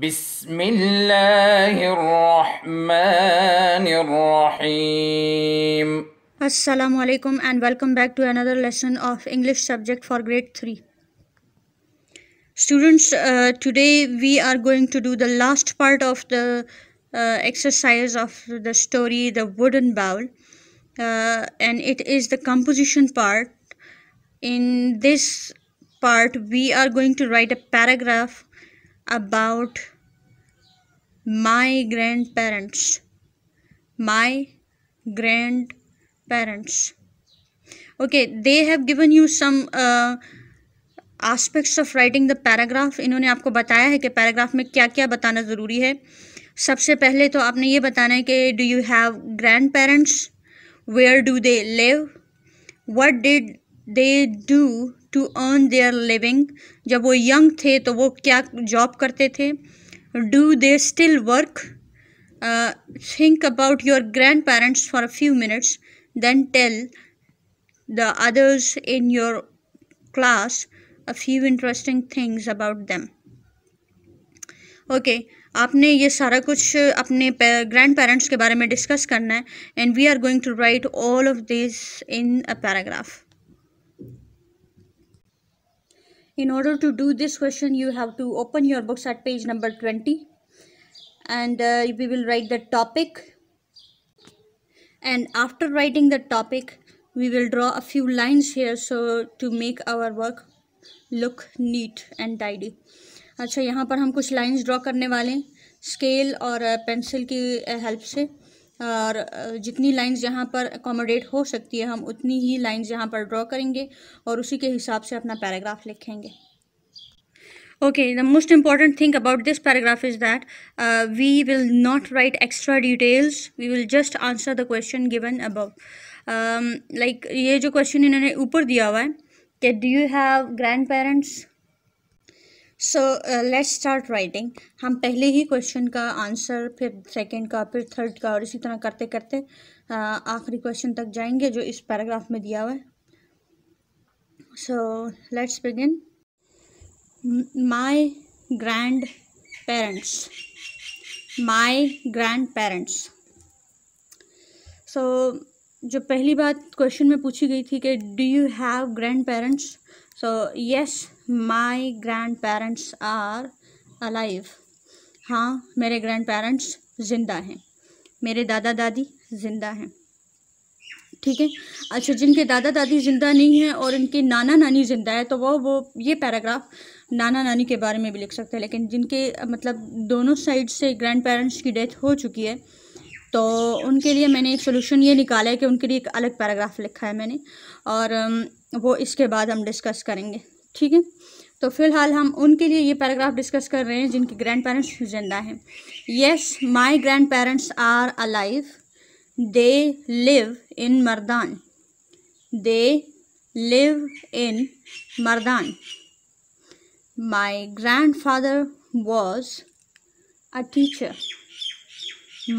بسم الله الرحمن الرحيم alaikum and welcome back to another lesson of English subject for grade 3. Students, uh, today we are going to do the last part of the uh, exercise of the story The Wooden Bowl uh, and it is the composition part. In this part, we are going to write a paragraph about my grandparents my grandparents okay they have given given you some aspects of writing the paragraph इन्होंने आपको बताया है कि paragraph में क्या क्या बताना ज़रूरी है सबसे पहले तो आपने ये बताना है कि do you have grandparents where do they live what did they do to earn their living जब वो यंग थे तो वो क्या जॉब करते थे do they still work think about your grandparents for a few minutes then tell the others in your class a few interesting things about them okay आपने ये सारा कुछ अपने ग्रैंड पेरेंट्स के बारे में डिस्कस करना है and we are going to write all of this in a paragraph in order to do this question you have to open your books at page number 20 and uh, we will write the topic and after writing the topic we will draw a few lines here so to make our work look neat and tidy अच्छा यहाँ पर हम कुछ lines draw करने वाले हैं scale और pencil की हेल्प से और जितनी लाइंस जहाँ पर अकोमोडेट हो सकती है हम उतनी ही लाइंस जहाँ पर ड्रॉ करेंगे और उसी के हिसाब से अपना पैराग्राफ लिखेंगे okay the most important thing about this paragraph is that we will not write extra details we will just answer the question given above like ये जो क्वेश्चन इन्होंने ऊपर दिया हुआ है कि do you have grandparents so let's start writing हम पहले ही क्वेश्चन का आंसर फिर सेकंड का फिर थर्ड का और इसी तरह करते करते uh, आखिरी क्वेश्चन तक जाएंगे जो इस पैराग्राफ में दिया हुआ है so let's begin my grandparents my grandparents so जो पहली बात क्वेश्चन में पूछी गई थी कि do you have grandparents so yes my grandparents are alive हाँ मेरे ग्रैंड पेरेंट्स ज़िंदा हैं मेरे दादा दादी ज़िंदा हैं ठीक है अच्छा जिनके दादा दादी ज़िंदा नहीं हैं और इनके नाना नानी ज़िंदा है तो वो वो ये पैराग्राफ नाना नानी के बारे में भी लिख सकते हैं लेकिन जिनके मतलब दोनों साइड से ग्रैंड पेरेंट्स की डेथ हो चुकी है तो उनके लिए मैंने एक सोल्यूशन ये निकाला है कि उनके लिए एक अलग पैराग्राफ लिखा है मैंने और वो इसके बाद हम डिस्कस करेंगे ठीक है तो फिलहाल हम उनके लिए ये पैराग्राफ डिस्कस कर रहे हैं जिनके ग्रैंड पेरेंट्स जिंदा हैं yes my grandparents are alive they live in Mardan they live in Mardan father was a teacher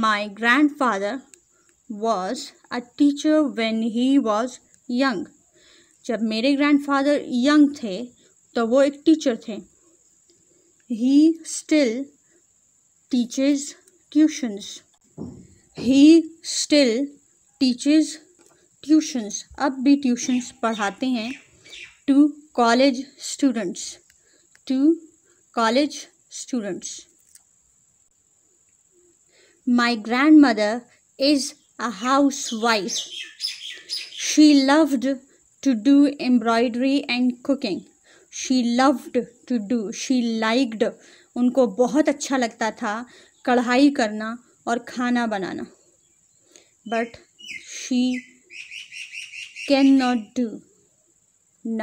my grandfather was a teacher when he was young जब मेरे ग्रैंडफादर यंग थे तो वो एक टीचर थे he still teaches tuitions he still teaches tuitions अब भी tuitions पढ़ाते हैं to college students to college students my grandmother is a housewife she loved to do embroidery and cooking. She loved to do. She liked. उनको बहुत अच्छा लगता था कढ़ाई करना और खाना बनाना but she cannot do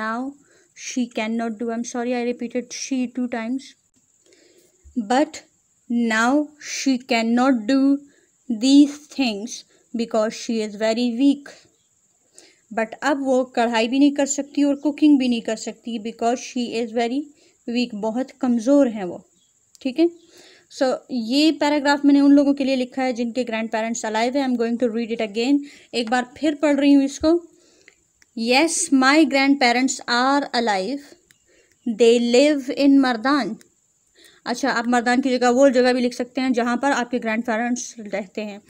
now she cannot do i'm sorry i repeated she two times but now she cannot do these things because she is very weak but अब वो कढ़ाई भी नहीं कर सकती और कुकिंग भी नहीं कर सकती because she is very weak बहुत कमज़ोर हैं वो ठीक है सो ये पैराग्राफ मैंने उन लोगों के लिए लिखा है जिनके ग्रैंड पेरेंट्स अलाइव है I am going to read it again एक बार फिर पढ़ रही हूँ इसको yes my grandparents are alive they live in Mardan अच्छा आप मरदान की जगह वो जगह भी लिख सकते हैं जहाँ पर आपके ग्रैंड पेरेंट्स रहते हैं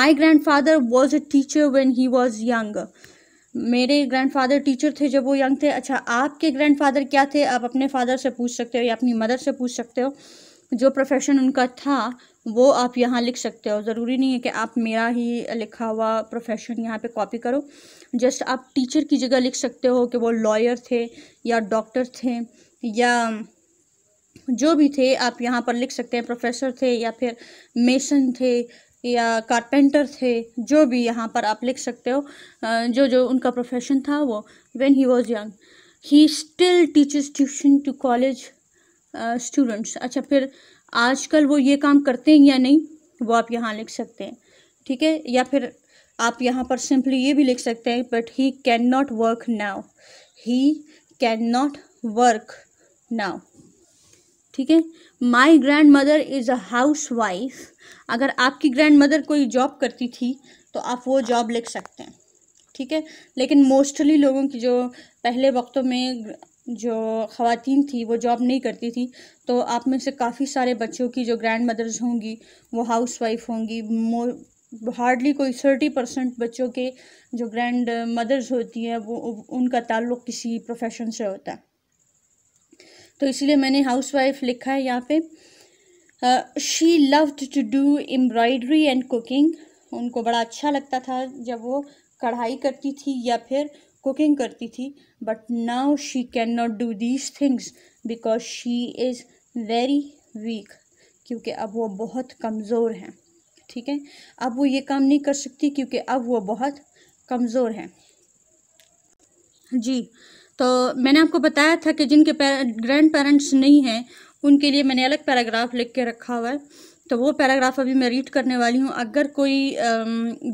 my grandfather was a teacher when he was young मेरे ग्रैंडफादर टीचर थे जब वो यंग थे अच्छा आपके ग्रैंडफादर क्या थे आप अपने फादर से पूछ सकते हो या अपनी मदर से पूछ सकते हो जो प्रोफेशन उनका था वो आप यहाँ लिख सकते हो ज़रूरी नहीं है कि आप मेरा ही लिखा हुआ प्रोफेशन यहाँ पे कॉपी करो जस्ट आप टीचर की जगह लिख सकते हो कि वो लॉयर थे या डॉक्टर थे या जो भी थे आप यहाँ पर लिख सकते हैं प्रोफेसर थे या फिर मेसन थे या कारपेंटर थे जो भी यहाँ पर आप लिख सकते हो जो जो उनका प्रोफेशन था वो when he was young he still teachers tuition to college students अच्छा फिर आजकल वो ये काम करते हैं या नहीं वो आप यहाँ लिख सकते हैं ठीक है या फिर आप यहाँ पर सिंपली ये भी लिख सकते हैं but he can not work now he can not work now ठीक है my grandmother is a housewife अगर आपकी ग्रैंड मदर कोई जॉब करती थी तो आप वो जॉब लिख सकते हैं ठीक है लेकिन मोस्टली लोगों की जो पहले वक्तों में जो ख़वान थी वो जॉब नहीं करती थी तो आप में से काफ़ी सारे बच्चों की जो ग्रैंड मदर्स होंगी वो हाउस वाइफ होंगी मो हार्डली कोई थर्टी परसेंट बच्चों के जो ग्रैंड मदर्स होती हैं वो उनका ताल्लुक़ किसी प्रोफेशन से होता है तो इसलिए मैंने हाउस वाइफ लिखा है यहाँ पे she loved to do embroidery and cooking उनको बड़ा अच्छा लगता था जब वो कढ़ाई करती थी या फिर कुकिंग करती थी but now she can not do these things because she is very weak क्योंकि अब वो बहुत कमज़ोर हैं ठीक है अब वो ये काम नहीं कर सकती क्योंकि अब वो बहुत कमज़ोर हैं जी तो मैंने आपको बताया था कि जिनके ग्रैंड पेरेंट्स नहीं हैं उनके लिए मैंने अलग पैराग्राफ लिख के रखा हुआ है तो वो पैराग्राफ अभी मैं रीड करने वाली हूँ अगर कोई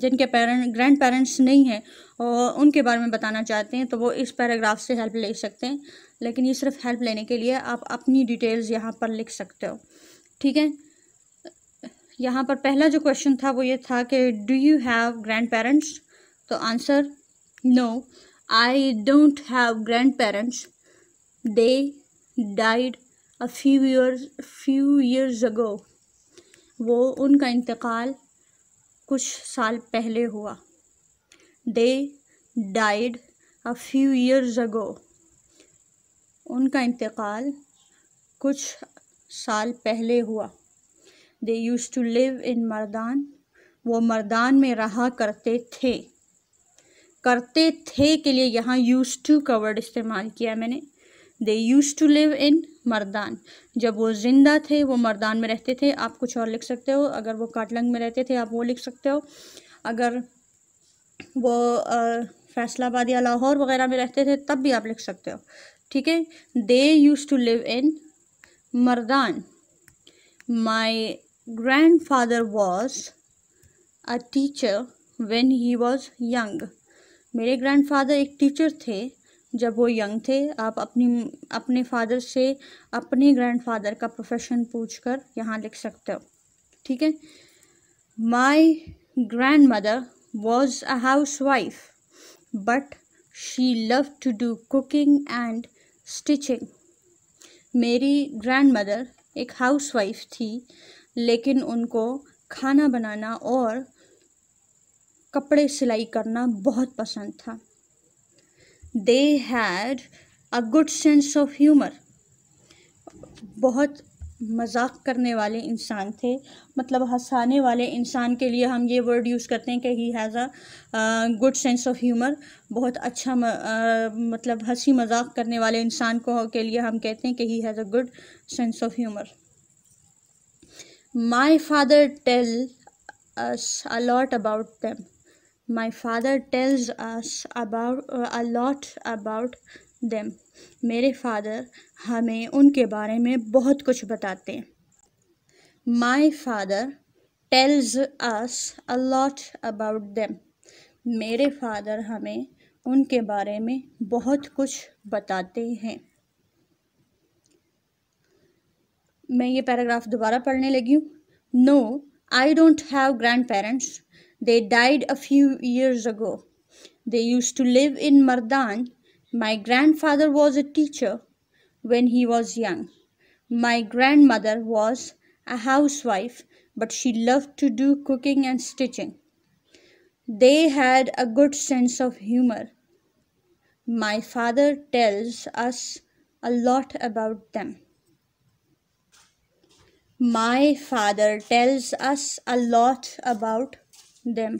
जिनके पेरेंट ग्रैंड पेरेंट्स नहीं हैं और उनके बारे में बताना चाहते हैं तो वो इस पैराग्राफ से हेल्प ले सकते हैं लेकिन ये सिर्फ हेल्प लेने के लिए आप अपनी डिटेल्स यहाँ पर लिख सकते हो ठीक है यहाँ पर पहला जो क्वेश्चन था वो ये था कि do you have grandparents तो answer no no. I don't have grandparents. They died a few years few years ago. वो उनका इंतकाल कुछ साल पहले हुआ they died a few years ago. उनका इंतकाल कुछ साल पहले हुआ they used to live in Mardan वो मरदान में रहा करते थे करते थे के लिए यहाँ यूज टू का वर्ड इस्तेमाल किया मैंने they used to live in Mardan जब वो ज़िंदा थे वो मर्दान में रहते थे आप कुछ और लिख सकते हो अगर वो काटलंग में रहते थे आप वो लिख सकते हो अगर वो फैसलाबाद या लाहौर वगैरह में रहते थे तब भी आप लिख सकते हो ठीक है they used to live in Mardan my grandfather was a teacher when he was young मेरे ग्रैंडफादर एक टीचर थे जब वो यंग थे आप अपनी अपने फादर से अपने ग्रैंडफादर का प्रोफेशन पूछकर यहाँ लिख सकते हो ठीक है my grandmother was a housewife but she love to do cooking and stitching मेरी ग्रैंड मदर एक हाउस वाइफ थी लेकिन उनको खाना बनाना और कपड़े सिलाई करना बहुत पसंद था they had a good sense of humour बहुत मजाक करने वाले इंसान थे मतलब हंसाने वाले इंसान के लिए हम ये वर्ड यूज़ करते हैं कि he has a good sense of humour बहुत अच्छा म, आ, मतलब हंसी मजाक करने वाले इंसान को के लिए हम कहते हैं कि he has a good sense of humour my father tell a lot about them my father tells us about a lot about them मेरे फादर हमें उनके बारे में बहुत कुछ बताते हैं my father tells us a lot about them मेरे फादर हमें उनके बारे में बहुत कुछ बताते हैं मैं ये पैराग्राफ दोबारा पढ़ने लगी हूँ no I don't have grandparents They died a few years ago. They used to live in Mardan. My grandfather was a teacher when he was young. My grandmother was a housewife, but she loved to do cooking and stitching. They had a good sense of humor. My father tells us a lot about them. My father tells us a lot about them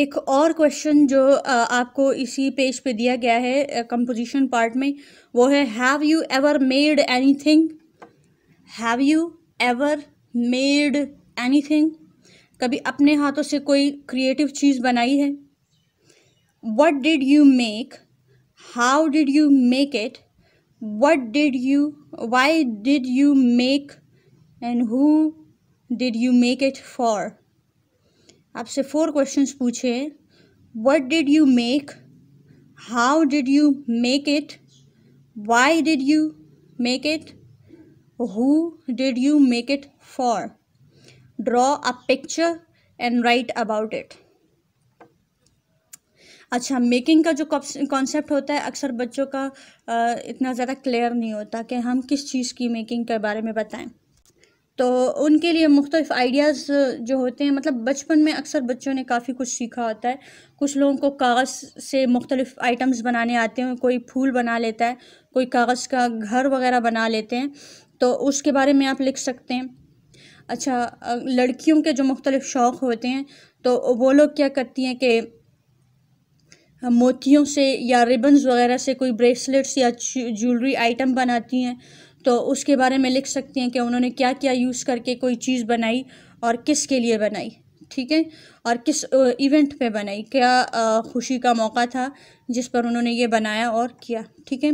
एक और question जो आपको इसी page पे दिया गया है composition part में वो है have you ever made anything have you ever made anything कभी अपने हाथों से कोई क्रिएटिव चीज़ बनाई है what did you make how did you make it what did you why did you make and who did you make it for आपसे four questions पूछे what did you make how did you make it why did you make it who did you make it for draw a picture and write about it अच्छा making का जो concept होता है अक्सर बच्चों का इतना ज़्यादा क्लियर नहीं होता कि हम किस चीज़ की मेकिंग के बारे में बताएं तो उनके लिए मुख्तलिफ़ आइडियाज़ जो होते हैं मतलब बचपन में अक्सर बच्चों ने काफ़ी कुछ सीखा होता है कुछ लोगों को कागज़ से मुख्तलिफ़ आइटम्स बनाने आते हैं कोई फूल बना लेता है कोई कागज़ का घर वगैरह बना लेते हैं तो उसके बारे में आप लिख सकते हैं अच्छा लड़कियों के जो मुख्तलिफ़ शौक़ होते हैं तो वो लोग क्या करती हैं कि मोतियों से या रिबन्स वगैरह से कोई ब्रेसलेट्स या ज्वेलरी आइटम बनाती हैं तो उसके बारे में लिख सकते हैं कि उन्होंने क्या क्या यूज़ करके कोई चीज़ बनाई और किस के लिए बनाई ठीक है और किस इवेंट पे बनाई क्या खुशी का मौका था जिस पर उन्होंने ये बनाया और किया ठीक है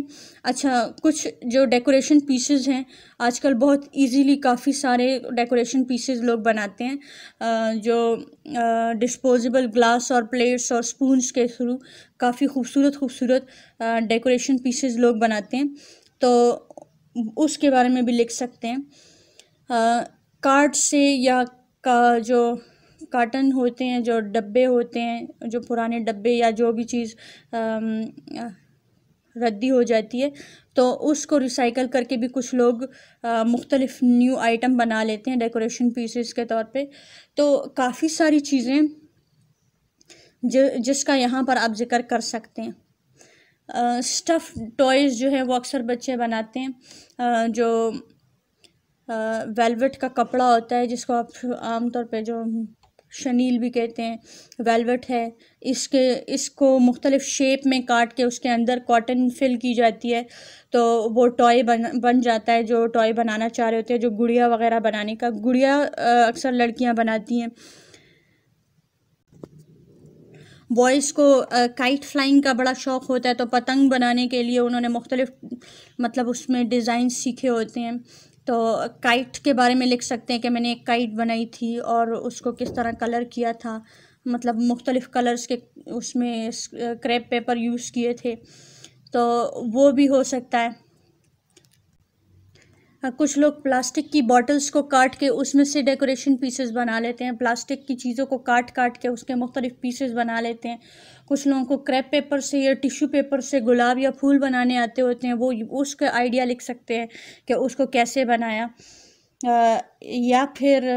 अच्छा कुछ जो डेकोरेशन पीसेज हैं आजकल बहुत इजीली काफ़ी सारे डेकोरेशन पीसेज लोग बनाते हैं जो डिस्पोजेबल ग्लास और प्लेट्स और स्पूंस के थ्रू काफ़ी खूबसूरत खूबसूरत डेकोरेशन पीसेज लोग बनाते हैं तो उसके बारे में भी लिख सकते हैं कार्ड से या का जो कार्टन होते हैं जो डब्बे होते हैं जो पुराने डब्बे या जो भी चीज़ रद्दी हो जाती है तो उसको रिसाइकल करके भी कुछ लोग मुख्तलिफ़ न्यू आइटम बना लेते हैं डेकोरेशन पीसेस के तौर पे तो काफ़ी सारी चीज़ें जिसका यहाँ पर आप ज़िक्र कर सकते हैं स्टफ़ टॉयज़ जो है वो अक्सर बच्चे बनाते हैं जो वेलवेट का कपड़ा होता है जिसको आप आमतौर पे जो शनील भी कहते हैं वेलवेट है इसके इसको मुख्तलिफ शेप में काट के उसके अंदर कॉटन फिल की जाती है तो वो टॉय बन बन जाता है जो टॉय बनाना चाह रहे होते हैं जो गुड़िया वगैरह बनाने का गुड़िया अक्सर लड़कियां बनाती हैं बॉयज़ को काइट फ्लाइंग का बड़ा शौक़ होता है तो पतंग बनाने के लिए उन्होंने मुख्तलिफ मतलब उसमें डिज़ाइन सीखे होते हैं तो काइट के बारे में लिख सकते हैं कि मैंने एक काइट बनाई थी और उसको किस तरह कलर किया था मतलब मुख्तलिफ़ कलर्स के उसमें क्रेप पेपर यूज़ किए थे तो वो भी हो सकता है हाँ, कुछ लोग प्लास्टिक की बॉटल्स को काट के उसमें से डेकोरेशन पीसेस बना लेते हैं प्लास्टिक की चीज़ों को काट काट के उसके मुख्तलिफ़ पीसेस बना लेते हैं कुछ लोगों को क्रैप पेपर से या टिश्यू पेपर से गुलाब या फूल बनाने आते होते हैं वो उसका आइडिया लिख सकते हैं कि उसको कैसे बनाया आ, या फिर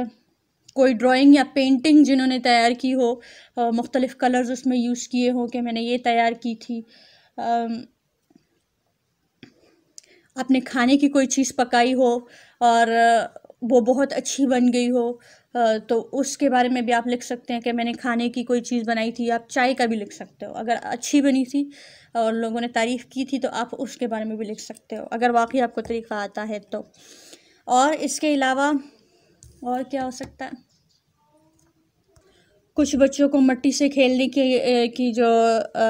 कोई ड्राइंग या पेंटिंग जिन्होंने तैयार की हो मुख्तलिफ़ कलर्स उसमें यूज़ किए हों कि मैंने ये तैयार की थी आ, आपने खाने की कोई चीज़ पकाई हो और वो बहुत अच्छी बन गई हो तो उसके बारे में भी आप लिख सकते हैं कि मैंने खाने की कोई चीज़ बनाई थी आप चाय का भी लिख सकते हो अगर अच्छी बनी थी और लोगों ने तारीफ़ की थी तो आप उसके बारे में भी लिख सकते हो अगर वाकई आपको तरीक़ा आता है तो और इसके अलावा और क्या हो सकता है कुछ बच्चों को मट्टी से खेलने की की जो आ,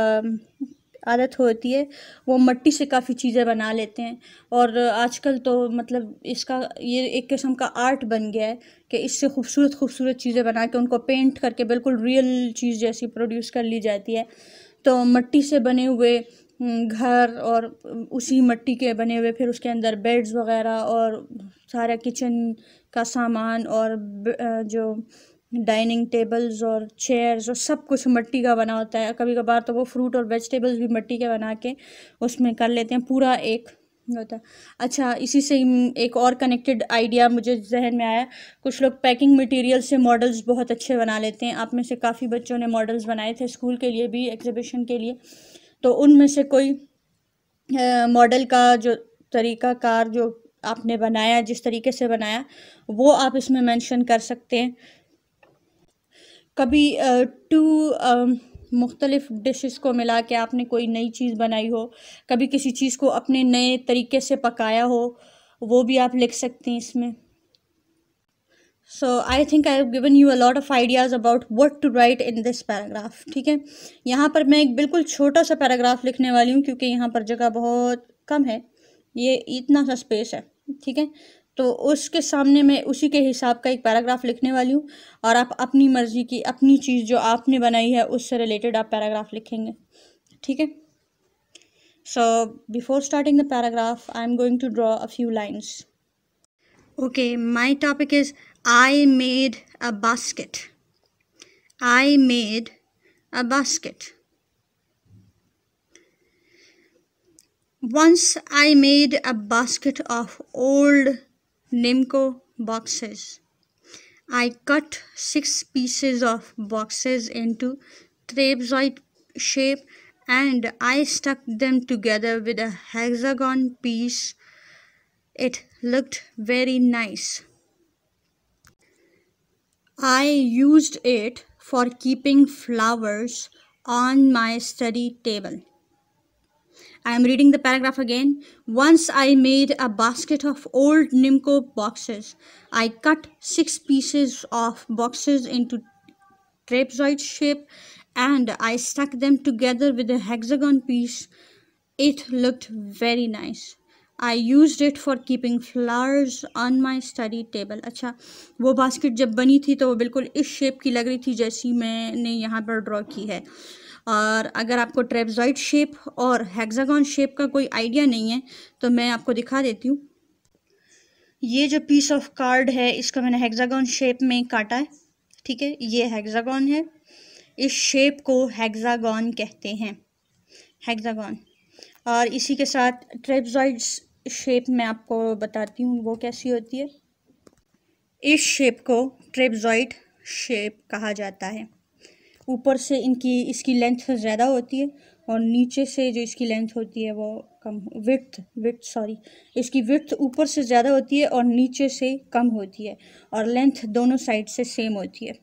आदत होती है वो मट्टी से काफ़ी चीज़ें बना लेते हैं और आजकल तो मतलब इसका ये एक किस्म का आर्ट बन गया है कि इससे खूबसूरत खूबसूरत चीज़ें बना के उनको पेंट करके बिल्कुल रियल चीज़ जैसी प्रोड्यूस कर ली जाती है तो मट्टी से बने हुए घर और उसी मट्टी के बने हुए फिर उसके अंदर बेड्स वगैरह और सारा किचन का सामान और जो डाइनिंग टेबल्स और चेयर्स और सब कुछ मिट्टी का बना होता है कभी कभार तो वो फ्रूट और वेजिटेबल्स भी मिट्टी के बना के उसमें कर लेते हैं पूरा एक होता है अच्छा इसी से एक और कनेक्टेड आइडिया मुझे जहन में आया कुछ लोग पैकिंग मटेरियल से मॉडल्स बहुत अच्छे बना लेते हैं आप में से काफ़ी बच्चों ने मॉडल्स बनाए थे स्कूल के लिए भी एग्जिबिशन के लिए तो उनमें से कोई मॉडल का जो तरीका कार जो आपने बनाया जिस तरीके से बनाया वो आप इसमें मेंशन कर सकते हैं कभी टू मुख्तलिफ़ डिशेस को मिला के आपने कोई नई चीज़ बनाई हो कभी किसी चीज़ को अपने नए तरीके से पकाया हो वो भी आप लिख सकते हैं इसमें so I think I have given you a lot of ideas about what to write in this paragraph ठीक है यहाँ पर मैं एक बिल्कुल छोटा सा पैराग्राफ लिखने वाली हूँ क्योंकि यहाँ पर जगह बहुत कम है ये इतना सा स्पेस है ठीक है तो उसके सामने मैं उसी के हिसाब का एक पैराग्राफ लिखने वाली हूँ और आप अपनी मर्ज़ी की अपनी चीज़ जो आपने बनाई है उससे रिलेटेड आप पैराग्राफ लिखेंगे ठीक है so before starting the paragraph I am going to draw a few lines okay my topic is I made a basket I made a basket Once I made a basket of old Nimco boxes. I cut six pieces of boxes into trapezoid shape and I stuck them together with a hexagon piece. It looked very nice. I used it for keeping flowers on my study table. I am reading the paragraph again. Once I made a basket of old Nimco boxes. I cut six pieces of boxes into trapezoid shape and I stuck them together with a hexagon piece. It looked very nice. I use it for keeping flowers on my study table अच्छा वो basket जब बनी थी तो वो बिल्कुल इस shape की लग रही थी जैसी मैंने यहाँ पर ड्रॉ की है और अगर आपको ट्रेपजॉइड शेप और हेक्सागन शेप का कोई आइडिया नहीं है तो मैं आपको दिखा देती हूँ ये जो पीस ऑफ कार्ड है इसका मैंने हेक्सागन शेप में काटा है ठीक है ये हेक्सागन है इस शेप को हेक्सागन कहते हैं हेक्सागन और इसी के साथ ट्रेपजॉइड शेप मैं आपको बताती हूँ वो कैसी होती है इस शेप को ट्रेपजॉइड शेप कहा जाता है ऊपर से इनकी इसकी लेंथ ज़्यादा होती है और नीचे से जो इसकी लेंथ होती है वो कम विथ विथ सॉरी इसकी विथ ऊपर से ज़्यादा होती है और नीचे से कम होती है और लेंथ दोनों साइड से सेम होती है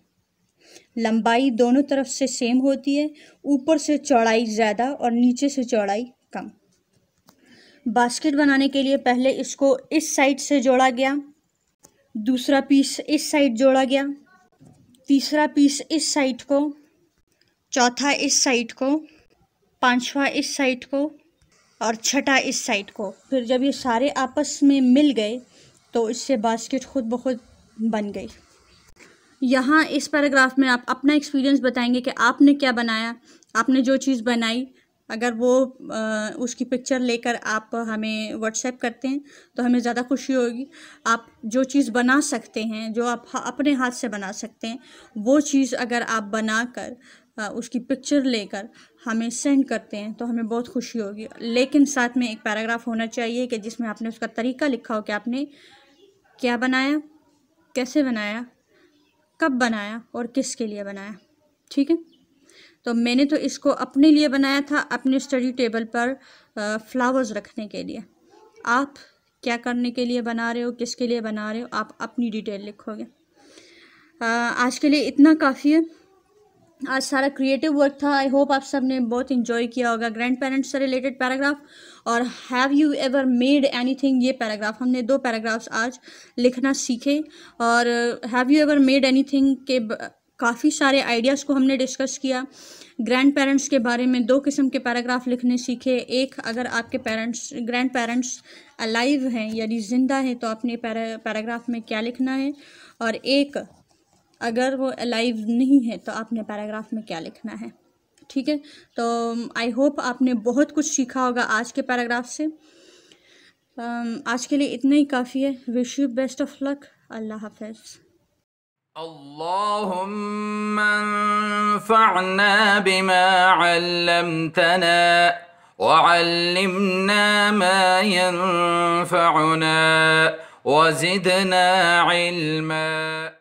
लंबाई दोनों तरफ से सेम होती है ऊपर से चौड़ाई ज़्यादा और नीचे से चौड़ाई कम बास्केट बनाने के लिए पहले इसको इस साइड से जोड़ा गया दूसरा पीस इस साइड जोड़ा गया तीसरा पीस इस साइड को चौथा इस साइड को पांचवा इस साइड को और छठा इस साइड को फिर जब ये सारे आपस में मिल गए तो इससे बास्केट खुद ब खुद बन गई यहाँ इस पैराग्राफ में आप अपना एक्सपीरियंस बताएंगे कि आपने क्या बनाया आपने जो चीज़ बनाई अगर वो आ, उसकी पिक्चर लेकर आप हमें व्हाट्सएप करते हैं तो हमें ज़्यादा खुशी होगी आप जो चीज़ बना सकते हैं जो आप अपने हाथ से बना सकते हैं वो चीज़ अगर आप बनाकर उसकी पिक्चर लेकर हमें सेंड करते हैं तो हमें बहुत खुशी होगी लेकिन साथ में एक पैराग्राफ होना चाहिए कि जिसमें आपने उसका तरीका लिखा हो कि आपने क्या बनाया कैसे बनाया कब बनाया और किसके लिए बनाया ठीक है तो मैंने तो इसको अपने लिए बनाया था अपने स्टडी टेबल पर फ्लावर्स रखने के लिए आप क्या करने के लिए बना रहे हो किसके लिए बना रहे हो आप अपनी डिटेल लिखोगे आज के लिए इतना काफ़ी है आज सारा क्रिएटिव वर्क था आई होप आप सब ने बहुत इन्जॉय किया होगा ग्रैंड पेरेंट्स से रिलेटेड पैराग्राफ और have you ever made anything ये पैराग्राफ हमने दो पैराग्राफ्स आज लिखना सीखे और have you ever made anything के काफ़ी सारे आइडियाज़ को हमने डिस्कस किया ग्रैंड पेरेंट्स के बारे में दो किस्म के पैराग्राफ लिखने सीखे एक अगर आपके पेरेंट्स ग्रैंड पेरेंट्स अलाइव हैं यानी ज़िंदा हैं तो आपने पैराग्राफ में क्या लिखना है और एक अगर वो अलाइव नहीं है तो आपने पैराग्राफ में क्या लिखना है ठीक है तो आई um, होप आपने बहुत कुछ सीखा होगा आज के पैराग्राफ से um, आज के लिए इतना ही काफ़ी है wish you best of luck अल्लाह हाफिज़ اللهم انفعنا بما علمتنا وعلمنا ما ينفعنا وزدنا علما